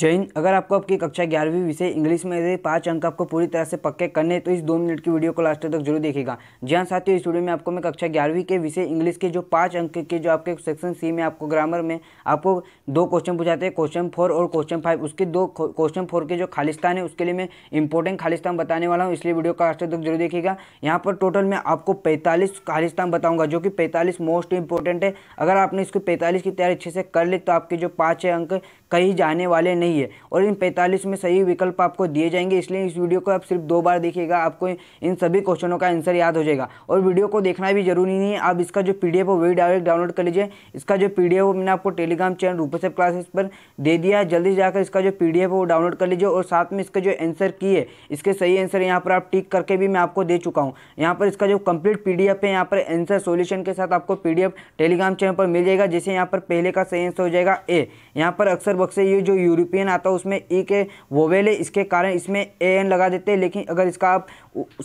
जैन अगर आपको आपकी कक्षा ग्यारहवीं विषय इंग्लिश में से पाँच अंक आपको पूरी तरह से पक्के करने तो इस दो मिनट की वीडियो को लास्ट तक जरूर देखेगा जी हाँ साथियों इस वीडियो में आपको मैं कक्षा ग्यारहवीं के विषय इंग्लिश के जो पाँच अंक के जो आपके सेक्शन सी में आपको ग्रामर में आपको दो क्वेश्चन पूछाते हैं क्वेश्चन फोर और क्वेश्चन फाइव उसके दो क्वेश्चन फोर के जो खालिस्तान है उसके लिए मैं इंपॉर्टेंट खालिस्तान बताने वाला हूँ इसलिए वीडियो को लास्ट तक जरूर देखेगा यहाँ पर टोटल मैं आपको पैंतालीस खालिस्तान बताऊँगा जो कि पैंतालीस मोस्ट इंपॉर्टेंट है अगर आपने इसको पैंतालीस की तैयारी अच्छे से कर ली तो आपके जो पाँच अंक कहीं जाने वाले नहीं है और इन 45 में सही विकल्प आपको दिए जाएंगे इसलिए इस वीडियो को आप सिर्फ दो बार देखिएगा आपको इन सभी क्वेश्चनों का आंसर याद हो जाएगा और वीडियो को देखना भी जरूरी नहीं है आप इसका जो पी है वही डायरेक्ट डाउनलोड कर लीजिए इसका जो पी मैंने आपको टेलीग्राम चैनल रूपसेप क्लासेस पर दे दिया जल्दी जाकर इसका जो पी है वो डाउनलोड कर लीजिए और साथ में इसका जो आंसर की है इसके सही आंसर यहाँ पर आप टिक करके भी मैं आपको दे चुका हूँ यहाँ पर इसका जो कंप्लीट पी है यहाँ पर आंसर सोल्यूशन के साथ आपको पी टेलीग्राम चैनल पर मिल जाएगा जैसे यहाँ पर पहले का सही आंसर हो जाएगा ए यहाँ पर अक्सर बक्से ये जो यूरोप यूपीएन आता है उसमें ई के वोवेल है इसके कारण इसमें ए एन लगा देते हैं लेकिन अगर इसका आप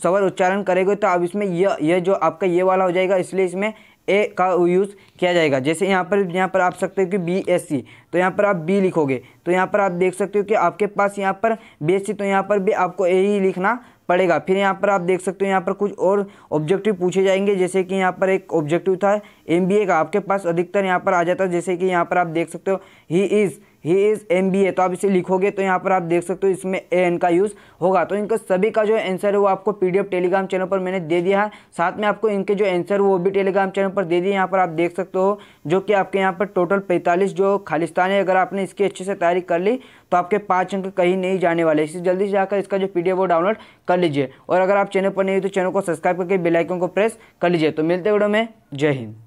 सवर उच्चारण करेंगे तो अब इसमें यह यह जो आपका ये वाला हो जाएगा इसलिए इसमें ए का यूज़ किया जाएगा जैसे यहाँ पर यहाँ पर आप सकते हो कि बी एस सी तो यहाँ पर आप बी लिखोगे तो यहाँ पर आप देख सकते हो कि आपके पास यहाँ पर बी एस सी तो यहाँ पर भी आपको ए ही लिखना पड़ेगा फिर यहाँ पर आप देख सकते हो यहाँ पर कुछ और ऑब्जेक्टिव पूछे जाएंगे जैसे कि यहाँ पर एक ऑब्जेक्टिव था एम बी ए का आपके पास अधिकतर यहाँ पर आ जाता है जैसे कि यहाँ पर आप देख सकते हो he is he is M B A तो आप इसे लिखोगे तो यहाँ पर आप देख सकते हो इसमें ए एन का यूज़ होगा तो इनका सभी का जो आंसर है वो आपको P D F Telegram channel पर मैंने दे दिया है साथ में आपको इनके जो आंसर वो भी टेलीग्राम चैनल पर दे दिए यहाँ पर आप देख सकते हो जो कि आपके यहाँ पर टोटल पैंतालीस जो खालिस्तान है अगर आपने इसकी अच्छे से तैयारी कर ली तो आपके पाँच अंक कहीं नहीं जाने वाले इसे जल्दी से जाकर इसका जो पी डी वो डाउनलोड कर लीजिए और अगर आप चैनल पर नहीं हो तो चैनल को सब्सक्राइब करके बेलाइकन को प्रेस कर लीजिए तो मिलते वीडियो में जय हिंद